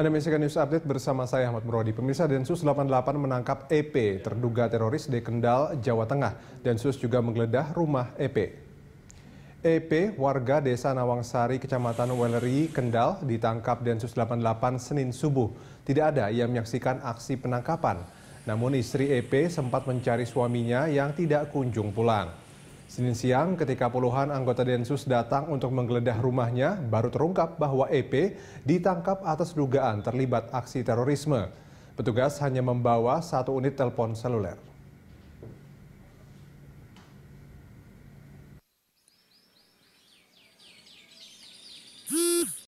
Anda menyaksikan news update bersama saya Ahmad Muradi. Pemirsa Densus 88 menangkap EP, terduga teroris di Kendal, Jawa Tengah. Densus juga menggeledah rumah EP. EP, warga desa Nawangsari, kecamatan Weleri, Kendal, ditangkap Densus 88 Senin subuh. Tidak ada yang menyaksikan aksi penangkapan. Namun istri EP sempat mencari suaminya yang tidak kunjung pulang. Senin siang ketika puluhan anggota Densus datang untuk menggeledah rumahnya, baru terungkap bahwa EP ditangkap atas dugaan terlibat aksi terorisme. Petugas hanya membawa satu unit telepon seluler.